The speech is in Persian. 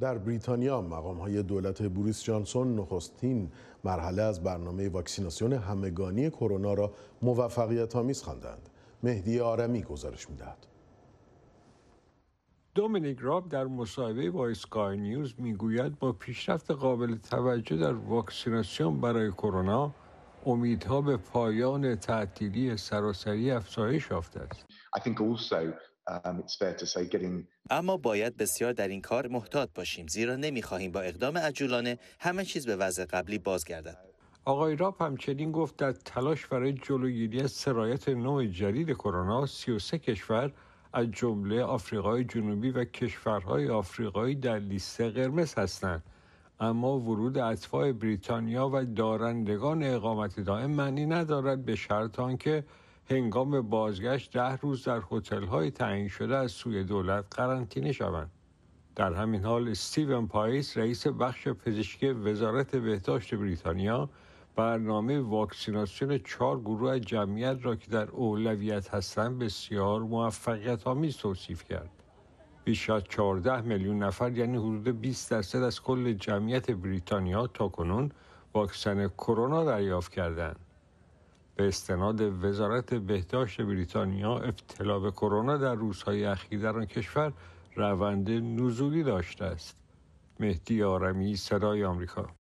در بریتانیا مقام های دولت بوریس جانسون نخستین مرحله از برنامه واکسیناسیون همگانی کرونا را موفقیت آمیز خواندند. مهدی آرمی گزارش میدهد. دومینیک راب در مصاحبه با اسکای نیوز میگوید با پیشرفت قابل توجه در واکسیناسیون برای کرونا امیدها به پایان تعطیلی سراسری افزایش یافته است. Um, اما باید بسیار در این کار محتاط باشیم زیرا نمیخواهیم با اقدام عجولانه همه چیز به وضع قبلی بازگردد. آقای راب همچنین گفت در تلاش برای جلوگیری از سرایت نوع جدید کرونا 33 کشور از جمله آفریقای جنوبی و کشورهای آفریقایی در لیست قرمز هستند اما ورود اطفاع بریتانیا و دارندگان اقامت دائم معنی ندارد به شرط آنکه هنگام بازگشت ده روز در هتل‌های تعیین شده از سوی دولت قرنطینه شوند در همین حال استیون پایس رئیس بخش پزشکی وزارت بهداشت بریتانیا برنامه واکسیناسیون چهار گروه جمعیت را که در اولویت هستند بسیار موفقیت آمیز توصیف کرد بیش از 14 میلیون نفر یعنی حدود 20 درصد از کل جمعیت بریتانیا کنون واکسن کرونا دریافت کردند. به استناد وزارت بهداشت بریتانیا ابتلا به کرونا در روزهای اخیر در آن کشور روند نزولی داشته است. مهدی آرمی صدای آمریکا